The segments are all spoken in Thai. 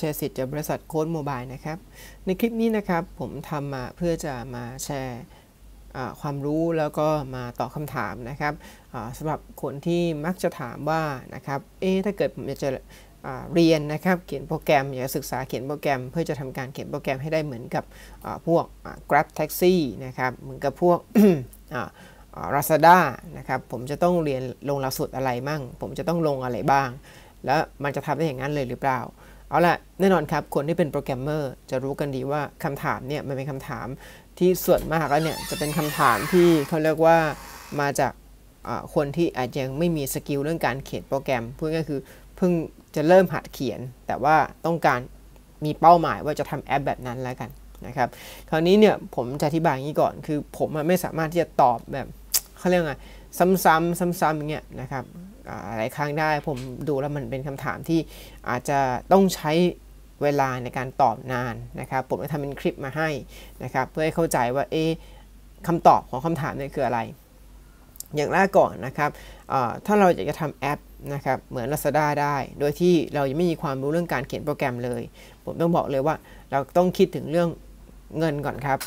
แชร์สิทธิ์จากบริษัทโค้ดโมบายนะครับ ในคลิปนี้นะครับผมทำมาเพื่อจะมาแชร์ความรู้แล้วก็มาตอบคำถามนะครับสำหรับคนที่มักจะถามว่านะครับเอ๊ถ้าเกิดผมอยากจะเรียนนะครับเขียนโปรแกรม อยากศึกษาเขียนโปรแกรมเพื่อจะทำการเขียนโปรแกรมให้ได้เหมือนกับพวก Grab Taxi นะครับเหมือนกับพวกรัสด้านะครับผมจะต้องเรียนลงหลักสูตรอะไรมั่ง ผมจะต้องลงอะไรบ้าง แล้วมันจะทำได้อย่างนั้นเลยหรือเปล่าเอาละแน่นอนครับคนที่เป็นโปรแกรมเมอร์จะรู้กันดีว่าคำถามเนี่ยมันเป็นคำถามที่ส่วนมากแล้วเนี่ยจะเป็นคำถามที่เขาเรียกว่ามาจากคนที่อาจจะยังไม่มีสกิลเรื่องการเขียนโปรแกรมพูดง่ายคือเพิ่งจะเริ่มหัดเขียนแต่ว่าต้องการมีเป้าหมายว่าจะทำแอปแบบนั้นแล้วกันนะครับคราวนี้เนี่ยผมจะอธิบายางี้ก่อนคือผมไม่สามารถที่จะตอบแบบเขาเรียกไงซ้ำๆซ้ำๆอย่างเงี้ยนะครับหลายครั้งได้ผมดูแล้วมันเป็นคำถามที่อาจจะต้องใช้เวลาในการตอบนานนะครับ ผมจะทำเป็นคลิปมาให้นะครับเพื่อให้เข้าใจว่าเอ๊คำตอบของคำถามนี่คืออะไร อย่างแรกก่อนนะครับถ้าเราอยากจะทำแอปนะครับเหมือน Lazada ได้ โดยที่เรายังไม่มีความรู้เรื่องการเขียนโปรแกรมเลย ผมต้องบอกเลยว่าเราต้องคิดถึงเรื่องเงินก่อนครับ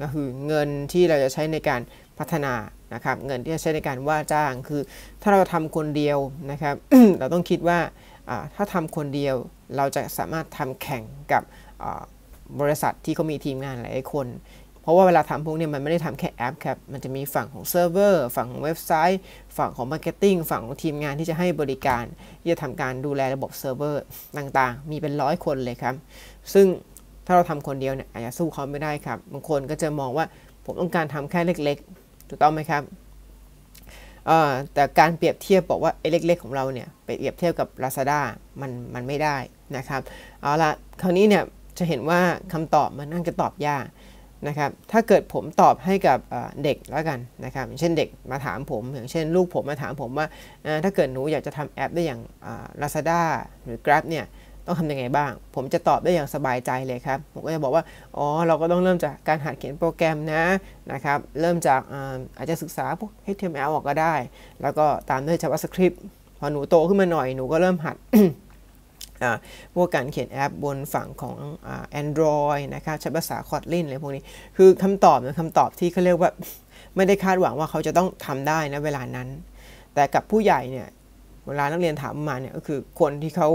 ก็คือเงินที่เราจะใช้ในการพัฒนา นะครับ เงินที่จะใช้ในการว่าจ้าง คือ ถ้าเราทำคนเดียวนะครับ เราต้องคิดว่าถ้าทำคนเดียวเราจะสามารถทำแข่งกับบริษัทที่เขามีทีมงานหลายคน เพราะว่าเวลาทำพวกนี้มันไม่ได้ทำแค่แอปครับ มันจะมีฝั่งของเซิร์ฟเวอร์ ฝั่งของเว็บไซต์ ฝั่งของมาร์เก็ตติ้ง ฝั่งของทีมงานที่จะให้บริการ ที่จะทำการดูแลระบบเซิร์ฟเวอร์ต่างๆ มีเป็นร้อยคนเลยครับ ซึ่งถ้าเราทำคนเดียวเนี่ย อาจจะสู้เขาไม่ได้ครับ บางคนก็จะมองว่า ผมต้องการทำแค่เล็กถูกต้องไหมครับแต่การเปรียบเทียบบอกว่าไอ้เล็กๆ ของเราเนี่ยไปเปรียบเทียบกับ Lazada มันมันไม่ได้นะครับ เอาละคราวนี้เนี่ยจะเห็นว่าคำตอบมันน่าจะตอบยากนะครับ ถ้าเกิดผมตอบให้กับเด็กแล้วกันนะครับอย่างเช่นเด็กมาถามผม อย่างเช่น ลูกผมมาถามผมว่าถ้าเกิดหนูอยากจะทำแอปได้อย่าง Lazada หรือ Grab เนี่ย้องทำยังไงบ้าง ผมจะตอบได้อย่างสบายใจเลยครับ ผมก็จะบอกว่า อ๋อ เราก็ต้องเริ่มจากการหัดเขียนโปรแกรมนะ นะครับ เริ่มจากอาจจะศึกษาพวก HTML ออกก็ได้ แล้วก็ตามด้วย JavaScript พอหนูโตขึ้นมาหน่อย หนูก็เริ่มหัด พวกการเขียนแอปบนฝั่งของ Android นะครับใช้ภาษา Kotlin เลยพวกนี้ คือคำตอบเป็นคำตอบที่เขาเรียกว่า ไม่ได้คาดหวังว่าเขาจะต้องทำได้นะเวลานั้น แต่กับผู้ใหญ่เนี่ย เวลานักเรียนถามมาเนี่ย ก็คือคนที่เขา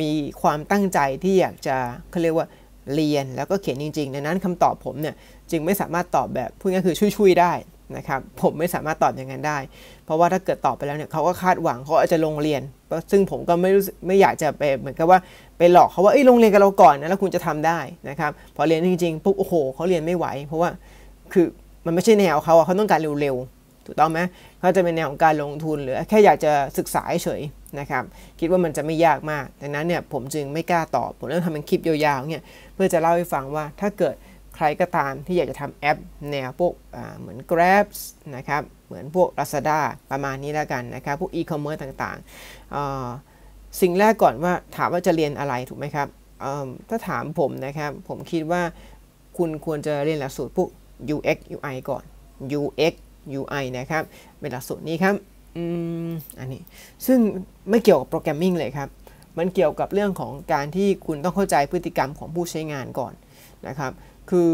มีความตั้งใจที่อยากจะเขาเรียกว่าเรียนแล้วก็เขียนจริงๆดังนั้นคำตอบผมเนี่ยจึงไม่สามารถตอบแบบพูดง่ายคือช่วยๆได้นะครับผมไม่สามารถตอบอย่างนั้นได้ เพราะว่าถ้าเกิดตอบไปแล้วเนี่ยเขาก็คาดหวังเขาอาจจะลงเรียน ซึ่งผมก็ไม่รู้ไม่อยากจะไปเหมือนกับว่าไปหลอกเขาว่าเอ้ยลงเรียนกับเราก่อนนะแล้วคุณจะทำได้นะครับพอเรียนจริง ๆ ปุ๊บโอ้โหเขาเรียนไม่ไหวเพราะว่าคือมันไม่ใช่แนวเขาเขาต้องการเร็วๆถูกต้องไหมก็จะเป็นแนวของการลงทุนหรือแค่อยากจะศึกษาเฉยนะครับ คิดว่ามันจะไม่ยากมากดังนั้นเนี่ยผมจึงไม่กล้าตอบ ผมเริ่มทำเป็นคลิปยาวๆ เนี่ย เพื่อจะเล่าให้ฟังว่าถ้าเกิดใครก็ตามที่อยากจะทำแอปแนวพวกเหมือน Grab นะครับ เหมือนพวก Lazada ประมาณนี้แล้วกันนะครับ พวก e-commerce ต่างๆ สิ่งแรกก่อนว่าถามว่าจะเรียนอะไรถูกไหมครับถ้าถามผมนะครับ ผมคิดว่าคุณควรจะเรียนหลักสูตรพวก UX UI ก่อน UX UI นะครับเป็นหลักสูตรนี้ครับอันนี้ ซึ่งไม่เกี่ยวกับโปรแกรมมิ่งเลยครับ มันเกี่ยวกับเรื่องของการที่คุณต้องเข้าใจพฤติกรรมของผู้ใช้งานก่อนนะครับ คือ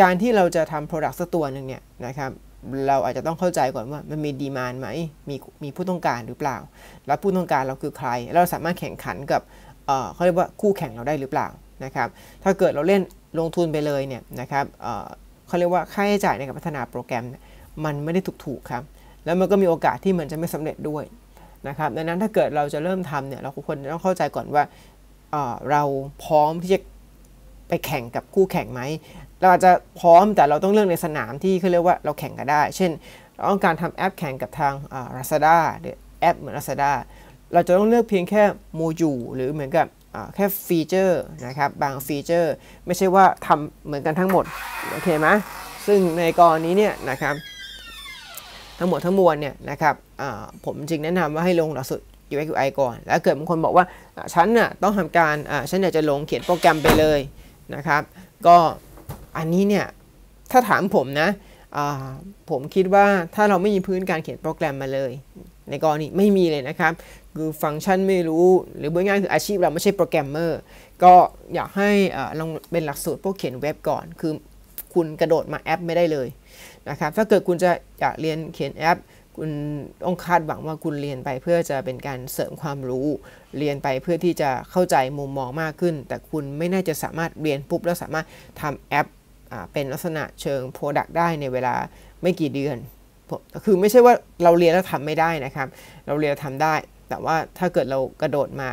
การที่เราจะทำปรดักต์สักตัวหนึ่งเนี่ยนะครับ เราอาจจะต้องเข้าใจก่อนว่ามันมีดีมานไหมมีมีผู้ต้องการหรือเปล่า แล้วผู้ต้องการเราคือใคร เราสามารถแข่งขันกับเขาเรียกว่าคู่แข่งเราได้หรือเปล่านะครับ ถ้าเกิดเราเล่นลงทุนไปเลยเนี่ยนะครับเขาเรียกว่าค่าใช้จ่ายในการพัฒนาโปรแกรมมันไม่ได้ถูกถูกครับ แล้วมันก็มีโอกาสที่มันจะไม่สำเร็จด้วยนะครับ ดังนั้นถ้าเกิดเราจะเริ่มทำเนี่ยเราควรต้องเข้าใจก่อนว่า เราพร้อมที่จะไปแข่งกับคู่แข่งไหม เราอาจจะพร้อมแต่เราต้องเลือกในสนามที่เขาเรียกว่าเราแข่งกันได้ เช่น เราต้องการทำแอปแข่งกับทางรัสด้าหรือแอปเหมือนรัสด้าเราจะต้องเลือกเพียงแค่โมจูหรือเหมือนกับแค่ฟีเจอร์นะครับ บางฟีเจอร์ ไม่ใช่ว่าทำเหมือนกันทั้งหมด โอเคไหมซึ่งในกรณีเนี่ยนะครับทั้งหมดทั้งมวลเนี่ยนะครับผมจึงแนะนำว่าให้ลงหลักสูตร UX UI ก่อน แล้วเกิดบางคนบอกว่า ฉันน่ะต้องทำการฉันอยากจะลงเขียนโปรแกรมไปเลยนะครับก็อันนี้เนี่ยถ้าถามผมนะผมคิดว่าถ้าเราไม่มีพื้นการเขียนโปรแกรมมาเลย ในกรณีไม่มีเลยนะครับ คือฟังก์ชันไม่รู้หรือบางอง่ายคืออาชีพเราไม่ใช่โปรแกรมเมอร์ก็อยากให้ลองเป็นหลักสูตรพวกเขียนเว็บก่อนคือคุณกระโดดมาแอปไม่ได้เลยนะครับถ้าเกิดคุณจะอยากเรียนเขียนแอป คุณต้องคาดหวังว่าคุณเรียนไปเพื่อจะเป็นการเสริมความรู้เรียนไปเพื่อที่จะเข้าใจมุมมองมากขึ้น แต่คุณไม่น่าจะสามารถเรียนปุ๊บแล้วสามารถทำแอปเป็นลักษณะเชิง Product ได้ในเวลาไม่กี่เดือนคือไม่ใช่ว่าเราเรียนแล้วทำไม่ได้นะครับ เราเรียนทำได้ แต่ว่าถ้าเกิดเรากระโดดมา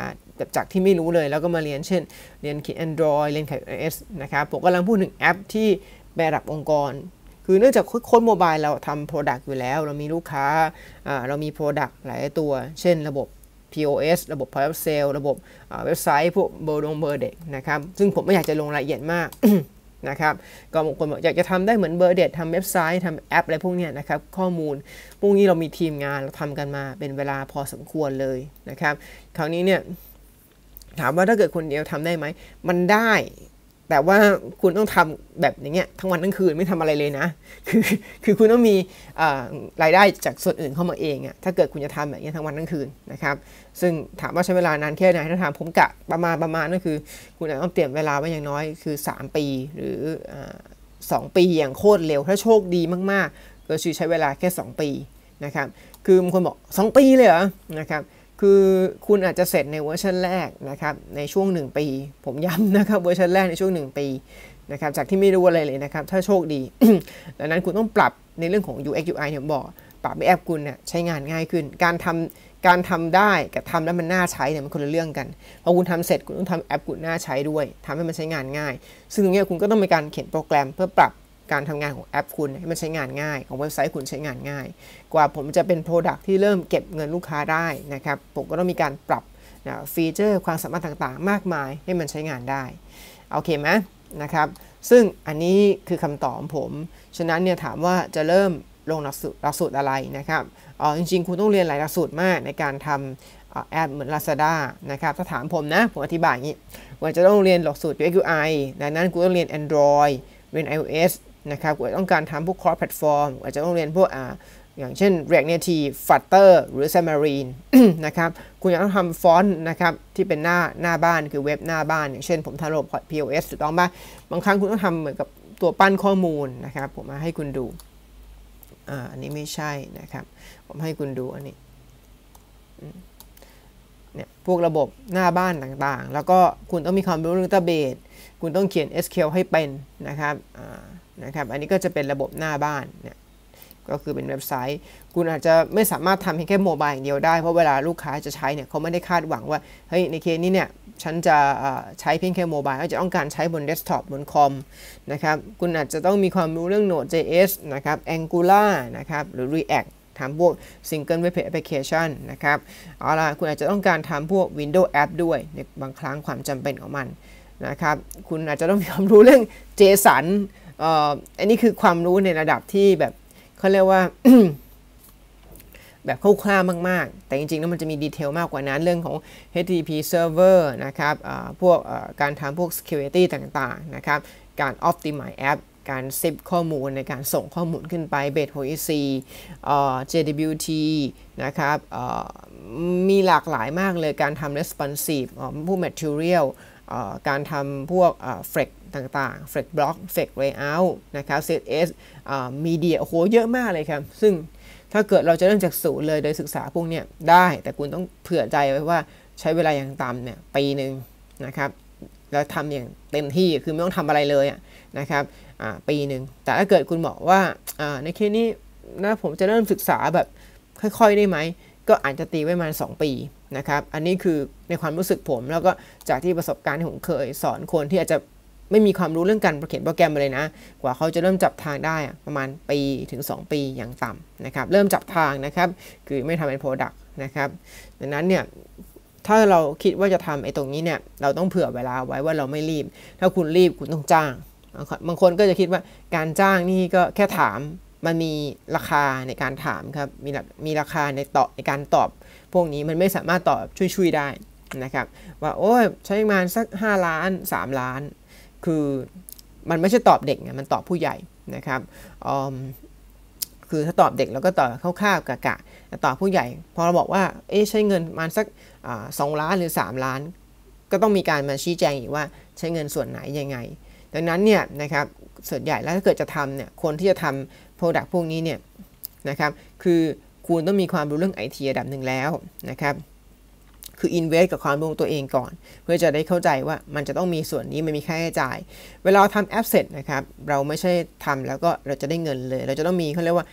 จากที่ไม่รู้เลย แล้วก็มาเรียน เช่น เรียนเขียน Android เรียนเขียน iOS นะครับผมกำลังพูดถึงแอปที่แบรดับองค์กร คือเนื่องจากคนโมบายเราทำโปรดักต์อยู่แล้ว เรามีลูกค้า เรามีโปรดักต์หลายตัว เช่นระบบ POS ระบบ Point of Sale ระบบเว็บไซต์พวกเบอร์ดงเบอร์เด็กนะครับ ซึ่งผมไม่อยากจะลงรายละเอียดมากนะครับ ก็บางคนบอกอยากจะทำได้เหมือนเบอร์เด็ดทำเว็บไซต์ทำแอปอะไรพวกนี้นะครับ ข้อมูล พวกนี้เรามีทีมงานเราทำกันมาเป็นเวลาพอสมควรเลยนะครับ คราวนี้เนี่ยถามว่าถ้าเกิดคนเดียวทำได้ไหม มันได้แต่ว่าคุณต้องทำแบบอย่างเงี้ยทั้งวันทั้งคืนไม่ทำอะไรเลยนะ คือคือคุณต้องมีรายได้จากส่วนอื่นเข้ามาเองอะถ้าเกิดคุณจะทำแบบนี้ทั้งวันทั้งคืนนะครับซึ่งถามว่าใช้เวลานานแค่ไหนถ้าถามผมกะประมาณประมาณก็คือ คุณอาจต้องเตรียมเวลาไว้อย่างน้อยคือ 3 ปีหรือสองปีอย่างโคตรเร็ว ถ้าโชคดีมากๆก็คือใช้เวลาแค่ 2 ปีนะครับ คือบางคนบอก 2 ปีเลยเหรอนะครับคือคุณอาจจะเสร็จในเวอร์ชันแรกนะครับในช่วง 1 ปี ผมย้ำนะครับเวอร์ชันแรกในช่วง 1 ปีนะครับจากที่ไม่รู้อะไรเลยนะครับถ้าโชคดีดังนั้นคุณต้องปรับในเรื่องของ UX UI นี่ผมบอก ปรับให้แอปคุณเนี่ยใช้งานง่ายขึ้น การทำการทำได้กับทำแล้วมันน่าใช้เนี่ยมันคนละเรื่องกันพอคุณทำเสร็จคุณต้องทำแอปคุณน่าใช้ด้วย ทำให้มันใช้งานง่าย ซึ่งตรงนี้คุณก็ต้องมีการเขียนโปรแกรมเพื่อปรับการทำงานของแอป คุณให้มันใช้งานง่ายของเว็บไซต์คุณใช้งานง่าย กว่าผมจะเป็นโปรดักที่เริ่มเก็บเงินลูกค้าได้นะครับผมก็ต้องมีการปรับ นะฟีเจอร์ความสามารถต่างๆ มากมายให้มันใช้งานได้โอเคไหมนะครับซึ่งอันนี้คือคำตอบของผมฉะนั้นเนี่ยถามว่าจะเริ่มลงหลักสูตรหลักสูตรอะไรนะครับอ๋อจริง ๆ คุณต้องเรียนหลายหลักสูตรมาก ในการทำแอป เหมือน Lazada นะครับถ้าถามผมนะผมอธิบายอย่างนี้ว่าจะต้องเรียนหลักสูตร u UI ดังนั้นคุณต้องเรียน Android เรียน iOS นะครับอาจจะต้องการทำพวก cross platform อาจจะต้องเรียนพวกอ่าอย่างเช่น React Native Flutter หรือ Xamarin นะครับ คุณอยากต้องทำฟอนต์นะครับที่เป็นหน้าหน้าบ้านคือเว็บหน้าบ้าน อย่างเช่น ผมทำระบบ POS ถูกต้องไหมบางครั้งคุณต้องทำเหมือนกับตัวปั้นข้อมูลนะครับ ผมมาให้คุณดูอ่าอันนี้ไม่ใช่นะครับ ผมให้คุณดูอันนี้ เนี่ย พวกระบบหน้าบ้านต่าง ๆ แล้วก็คุณต้องมีความรู้เรื่อง database คุณต้องเขียน SQL ให้เป็นนะครับอ่านะครับ อันนี้ก็จะเป็นระบบหน้าบ้านเนี่ย ก็คือเป็นเว็บไซต์ คุณอาจจะไม่สามารถทำเพียงแค่โมบายอย่างเดียวได้ เพราะเวลาลูกค้าจะใช้เนี่ย เขาไม่ได้คาดหวังว่า เฮ้ย ในเคสนี้เนี่ย ฉันจะใช้เพียงแค่โมบาย อาจจะต้องการใช้บนเดสก์ท็อปบนคอมนะครับ คุณอาจจะต้องมีความรู้เรื่อง Node.js นะครับ Angular นะครับ หรือ React ทำพวก Single Web Application นะครับเอาล่ะคุณอาจจะต้องการทำพวก Windows App ด้วย ในบางครั้งความจำเป็นของมันนะครับ คุณอาจจะต้องมีความรู้เรื่อง JSON อันนี้คือความรู้ในระดับที่แบบเขาเรียกว่า แบบคร่าวๆมากๆ แต่จริงๆแล้วมันจะมีดีเทลมากกว่านั้นเรื่องของ HTTP server นะครับพวกการทำพวก security ต่างๆ นะครับ การ optimize app การเซฟข้อมูลในการส่งข้อมูลขึ้นไป base p o c JWT นะครับมีหลากหลายมากเลยการทำ responsive พวก material การทำพวก f r e x ต่างๆ Flex Block Flex Layout นะครับ CSS Media โอ้โหเยอะมากเลยครับ ซึ่งถ้าเกิดเราจะเริ่มจากศูนย์เลยโดยศึกษาพวกนี้ได้ แต่คุณต้องเผื่อใจไว้ว่าใช้เวลาอย่างต่ำเนี่ยปีหนึ่งนะครับแล้วทำอย่างเต็มที่ คือไม่ต้องทำอะไรเลยนะครับปีหนึ่ง แต่ถ้าเกิดคุณบอกว่าในเคสนี้นะผมจะเริ่มศึกษาแบบค่อยๆได้ไหม ก็อาจจะตีไว้ประมาณ 2 ปีนะครับ อันนี้คือในความรู้สึกผมแล้วก็จากที่ประสบการณ์ที่ผมเคยสอนคนที่อาจจะไม่มีความรู้เรื่องการเขียนโปรแกรมเลยนะ กว่าเขาจะเริ่มจับทางได้ประมาณปีถึง 2 ปีอย่างต่ำนะครับ เริ่มจับทางนะครับ คือไม่ทำเป็นโปรดักต์นะครับ ดังนั้นเนี่ยถ้าเราคิดว่าจะทำไอ้ตรงนี้เนี่ยเราต้องเผื่อเวลาไว้ว่าเราไม่รีบ ถ้าคุณรีบคุณต้องจ้าง บางคนก็จะคิดว่าการจ้างนี่ก็แค่ถาม มันมีราคาในการถามครับ มีมีราคาในตอบในการตอบ พวกนี้มันไม่สามารถตอบช่วยๆได้นะครับ ว่าโอ้ยใช้งานสัก 5 ล้าน 3 ล้านคือมันไม่ใช่ตอบเด็กไงมันตอบผู้ใหญ่นะครับ คือถ้าตอบเด็กเราก็ตอบเข้าวๆกะกะแต่ตอบผู้ใหญ่ พอเราบอกว่าเอ๊ะใช้เงินมาสักสองล้านหรือ 3 ล้าน ก็ต้องมีการมาชี้แจงอีกว่าใช้เงินส่วนไหนยังไง ดังนั้นเนี่ยนะครับส่วนใหญ่แล้วถ้าเกิดจะทำเนี่ยคนที่จะทำโปรดักต์พวกนี้เนี่ยนะครับ คือคุณต้องมีความรู้เรื่องไอทีระดับหนึ่งแล้วนะครับคืออินเวสกับความรู้ตัวเองก่อน เพื่อจะได้เข้าใจว่ามันจะต้องมีส่วนนี้มันมีค่าใช้จ่ายเวลาทำแอปเสร็จนะครับ เราไม่ใช่ทำแล้วก็เราจะได้เงินเลย เราจะต้องมีเขาเรียกว่า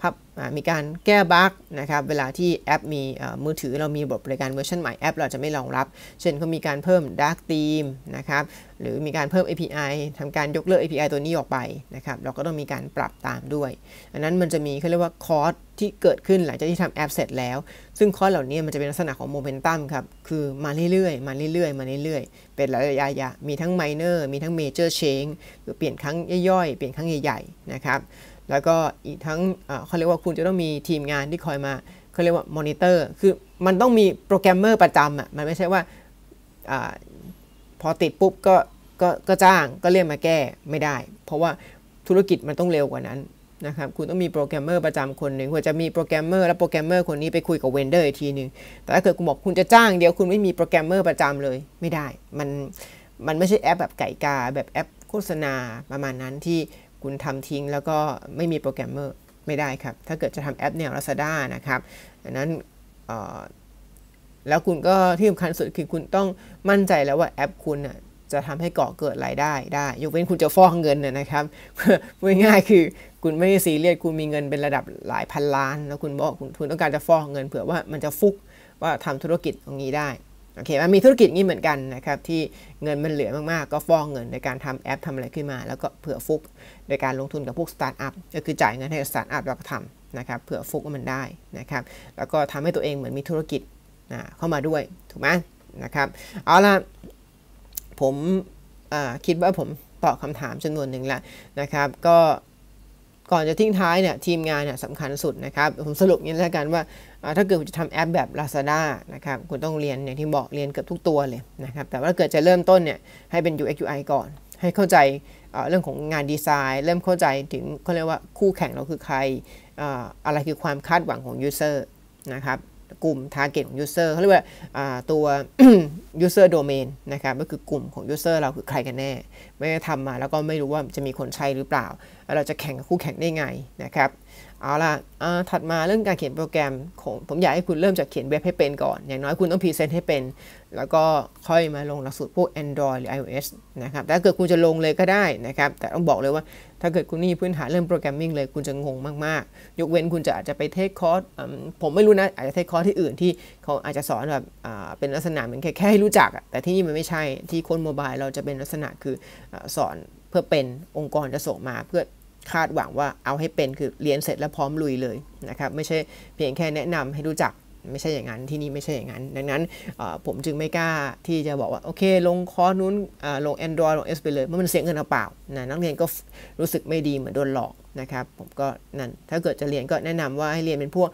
พับมีการแก้บั๊กนะครับเวลาที่แอปมีมือถือเรามีระบบบริการเวอร์ชันใหม่แอปเราจะไม่รองรับ เช่นเขามีการเพิ่ม Dark Theme นะครับหรือมีการเพิ่ม API ทำการยกเลิก API ตัวนี้ออกไปนะครับเราก็ต้องมีการปรับตามด้วย อันนั้นมันจะมีเขาเรียกว่าคอร์สที่เกิดขึ้นหลังจากที่ทำแอปเสร็จแล้ว ซึ่งคอร์สเหล่านี้มันจะเป็นลักษณะของโมเมนตัมครับคือมาเรื่อยๆมาเรื่อยๆมาเรื่อยๆเป็นระยะยะมีทั้งไมเนอร์มีทั้งเมเจอร์เชงคือเปลี่ยนครั้งย่อยๆเปลี่ยนครั้งใหญ่ๆนะครับแล้วก็อีกทั้งเขาเรียกว่าคุณจะต้องมีทีมงานที่คอยมาเขาเรียกว่ามอนิเตอร์คือมันต้องมีโปรแกรมเมอร์ประจำอ่ะมันไม่ใช่ว่าอพอติดปุ๊บก็ก็ก็จ้างก็เรียกมาแก้ไม่ได้เพราะว่าธุรกิจมันต้องเร็วกว่านั้นนะครับคุณต้องมีโปรแกรมเมอร์ประจำคนหนึ่งควรจะมีโปรแกรมเมอร์และโปรแกรมเมอร์คนนี้ไปคุยกับเวนเดอร์อีกทีหนึ่งแต่ถ้าเกิดคุณบอกคุณจะจ้างเดียวคุณไม่มีโปรแกรมเมอร์ประจำเลยไม่ได้ มันมันไม่ใช่แอปแบบไก่กาแบบแอปโฆษณาประมาณนั้นที่คุณทำทิ้งแล้วก็ไม่มีโปรแกรมเมอร์ไม่ได้ครับถ้าเกิดจะทำแอปแนว Lazada นะครับอันนั้นแล้วคุณก็ที่สำคัญสุดคือคุณต้องมั่นใจแล้วว่าแอปคุณจะทำให้เกาะเกิดรายได้ ได้ยกเว้นคุณจะฟอกเงินนะครับพูดง่ายคือคุณไม่ซีเรียสคุณมีเงินเป็นระดับหลายพันล้านแล้วคุณบอกคุณคุณต้องการจะฟอกเงิน เผื่อว่ามันจะฟุกว่าทำธุรกิจตรงนี้ได้โอเคมันมีธุรกิจนี้เหมือนกันนะครับที่เงินมันเหลือมากๆ ก็ฟองเงินในการทำแอปทำอะไรขึ้นมา แล้วก็เผื่อฟุกโดยการลงทุนกับพวกสตาร์ทอัพก็คือจ่ายเงินให้สตาร์ทอัพแล้วก็ทำนะครับเผื่อฟุกมันได้นะครับแล้วก็ทำให้ตัวเองเหมือนมีธุรกิจเข้ามาด้วยถูกไหมนะครับเอาละผมคิดว่าผมตอบคำถามจำนวนหนึ่งแล้วนะครับก็ก่อนจะทิ้งท้ายเนี่ยทีมงานเนี่ยสำคัญสุดนะครับ ผมสรุปงี้แล้วกันว่า ถ้าเกิดคุณจะทำแอปแบบ Lazada นะครับคุณต้องเรียนอย่างที่บอกเรียนเกือบทุกตัวเลยนะครับ แต่ว่าเกิดจะเริ่มต้นเนี่ยให้เป็น UX UI ก่อน ให้เข้าใจเรื่องของงานดีไซน์ เริ่มเข้าใจถึงเขาเรียกว่าคู่แข่งเราคือใครอะไรคือความคาดหวังของยูเซอร์นะครับกลุ่ม Target ของ User เขาเรียกว่าตัว User Domain นะครับก็คือกลุ่มของ User เราคือใครกันแน่ ไม่ทำมาแล้วก็ไม่รู้ว่าจะมีคนใช้หรือเปล่าเราจะแข่งกับคู่แข่งได้ไงนะครับเอาล่ะถัดมาเรื่องการเขียนโปรแกรม ผมอยากให้คุณเริ่มจากเขียนเว็บให้เป็นก่อน อย่างน้อยคุณต้องพรีเซนต์ให้เป็น แล้วก็ค่อยมาลงหลักสูตรพวก Android หรือ iOS นะครับแต่ถ้าเกิดคุณจะลงเลยก็ได้นะครับ แต่ต้องบอกเลยว่า ถ้าเกิดคุณนี่พื้นฐานเรื่องโปรแกรมมิ่งเลยคุณจะงงมาก ๆยกเว้นคุณจะอาจจะไปเทคคอร์สผมไม่รู้นะ อาจจะเทคคอร์สที่อื่นที่เขาอาจจะสอนแบบเป็นลักษณะเหมือนแค่ให้รู้จัก แต่ที่นี่มันไม่ใช่ ที่คนโมบายเราจะเป็นลักษณะคือสอนเพื่อเป็นองค์กรจะส่งมาเพื่อคาดหวังว่าเอาให้เป็นคือเรียนเสร็จแล้วพร้อมลุยเลยนะครับ ไม่ใช่เพียงแค่แนะนำให้รู้จักไม่ใช่อย่างนั้น ที่นี่ไม่ใช่อย่างนั้นดังนั้นผมจึงไม่กล้าที่จะบอกว่า โอเคลงคอร์สนู้นลง Android ลง S ไปเลยเพราะมันเสียเงินเปล่านะนักเรียนก็รู้สึกไม่ดีเหมือนโดนหลอกนะครับผมก็นั่นถ้าเกิดจะเรียนก็แนะนำว่าให้เรียนเป็นพวก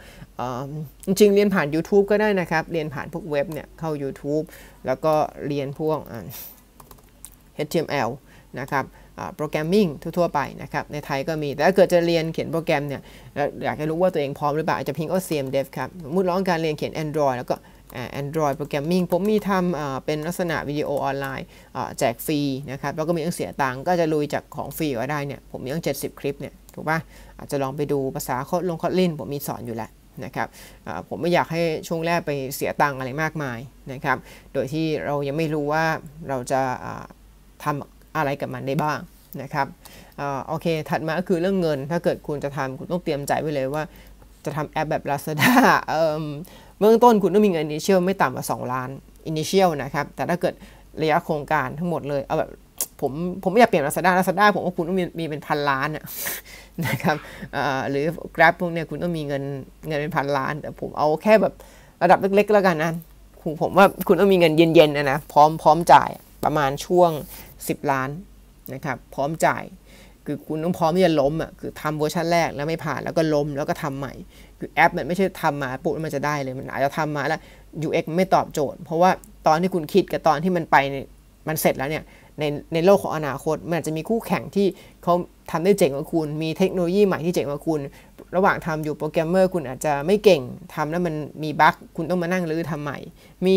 จริงเรียนผ่าน YouTube ก็ได้นะครับเรียนผ่านพวกเว็บเนี่ยเข้า YouTube แล้วก็เรียนพวก HTML นะครับโปรแกรมมิ่งทั่วๆไปนะครับในไทยก็มีแต่ถ้าเกิดจะเรียนเขียนโปรแกรมเนี่ย อยากจะรู้ว่าตัวเองพร้อมหรือเปล่าอาจจะพิงเซียมเดฟครับมุดร้องการเรียนเขียน Android แล้วก็แอนดรอยโปรแกรมมิ่งผมมีทำเป็นลักษณะวิดีโอออนไลน์แจกฟรีนะครับ แล้วก็มีเรื่องเสียตังก็จะลุยจากของฟรีก็ได้เนี่ย ผมมีเเจ็ดสิบคลิปเนี่ย ถูกป่ะอาจจะลองไปดูภาษาโคดลงโคดลินผมมีสอนอยู่แล้วนะครับผมไม่อยากให้ช่วงแรกไปเสียตังอะไรมากมายนะครับโดยที่เรายังไม่รู้ว่าเราจะทำอะไรกับมันได้บ้างนะครับอโอเค ถัดมาก็คือเรื่องเงิน ถ้าเกิดคุณจะทำ คุณต้องเตรียมใจไว้เลยว่าจะทำแอปแบบ Lazada เเบื้องต้นคุณต้องมีเงินอินิเชียล ไม่ต่ำกว่า2 ล้านอินิเชียลนะครับ แต่ถ้าเกิดระยะโครงการทั้งหมดเลย เอาแบบผม ผมไม่อยากเปลี่ยน Lazada Lazada ผมว่าคุณต้องมีมีเป็นพันล้านนะครับหรือ Grab พวกเนี้ย คุณต้องมีเงินเงินเป็นพันล้าน แต่ผมเอาแค่แบบระดับเล็กๆแล้วกันนะผมว่าคุณต้องมีเงินเย็นๆนะนะ พร้อมพร้อมจ่ายประมาณช่วง10 ล้านนะครับพร้อมจ่ายคือคุณต้องพร้อมที่จะล้มอ่ะคือทำเวอร์ชันแรกแล้วไม่ผ่านแล้วก็ล้มแล้วก็ทำใหม่ คือแอปมันไม่ใช่ทำมาปุ๊บมันจะได้เลยมันอาจจะทำมาแล้ว UX ไม่ตอบโจทย์ เพราะว่าตอนที่คุณคิดกับตอนที่มันไปมันเสร็จแล้วเนี่ยในในโลกของอนาคต มันอาจจะมีคู่แข่งที่เขาทำได้เจ๋งกว่าคุณ มีเทคโนโลยีใหม่ที่เจ๋งกว่าคุณ ระหว่างทำอยู่โปรแกรมเมอร์คุณอาจจะไม่เก่งทำแล้วมันมีบั๊กคุณต้องมานั่งรื้อทำใหม่มี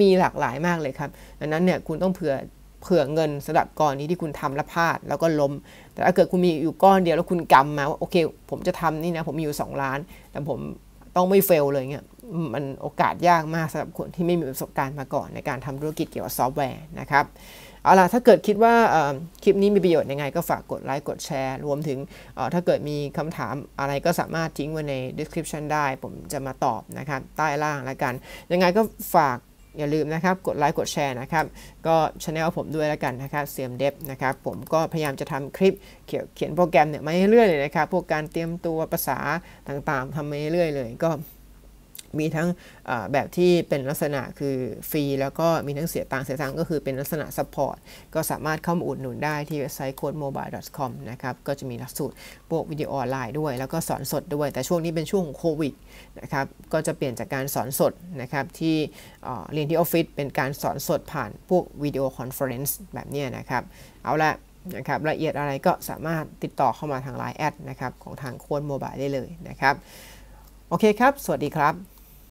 มีหลากหลายมากเลยครับดังนั้นเนี่ยคุณต้องเผื่อเผื่อเงินสำหรับก้อนนี้ที่คุณทำแล้วพลาดแล้วก็ล้ม แต่ถ้าเกิดคุณมีอยู่ก้อนเดียว แล้วคุณกำมาว่า โอเคผมจะทำนี่นะ ผมมีอยู่ 2 ล้าน แต่ผมต้องไม่เฟลเลยเงี้ยมันโอกาสยากมากสำหรับคนที่ไม่มีประสบการณ์มาก่อนในการทำธุรกิจเกี่ยวกับซอฟต์แวร์นะครับเอาล่ะถ้าเกิดคิดว่าคลิปนี้มีประโยชน์ยังไงก็ฝากกดไลค์กดแชร์รวมถึงถ้าเกิดมีคำถามอะไรก็สามารถทิ้งไว้ใน description ได้ผมจะมาตอบนะครับใต้ล่างละกันยังไงก็ฝากอย่าลืมนะครับ กดไลค์กดแชร์นะครับ ก็ช anel ผมด้วยแล้วกันนะครับเสียมเดฟนะครับ ผมก็พยายามจะทำคลิปเขียนโปรแกรมเนี่ยมาเรื่อยเลยนะครับพวกการเตรียมตัวภาษาต่างๆทำมาเรื่อยเลยก็มีทั้งแบบที่เป็นลักษณะคือฟรีแล้วก็มีทั้งเสียตังเสียตังก็คือเป็นลักษณะซัพพอร์ตก็สามารถเข้ามาอุดหนุนได้ที่เว็บไซต์ codemobile.com นะครับก็จะมีหลักสูตรพวกวิดีโอออนไลน์ด้วยแล้วก็สอนสดด้วย แต่ช่วงนี้เป็นช่วงโควิดนะครับก็จะเปลี่ยนจากการสอนสดนะครับที่เรียนที่ออฟฟิศเป็นการสอนสดผ่านพวกวิดีโอคอนเฟอเรนซ์แบบนี้นะครับ เอาละนะครับละเอียดอะไรก็สามารถติดต่อเข้ามาทางไลน์แอดนะครับของทางโค้ดโมบายได้เลยนะครับ โอเคครับ สวัสดีครับ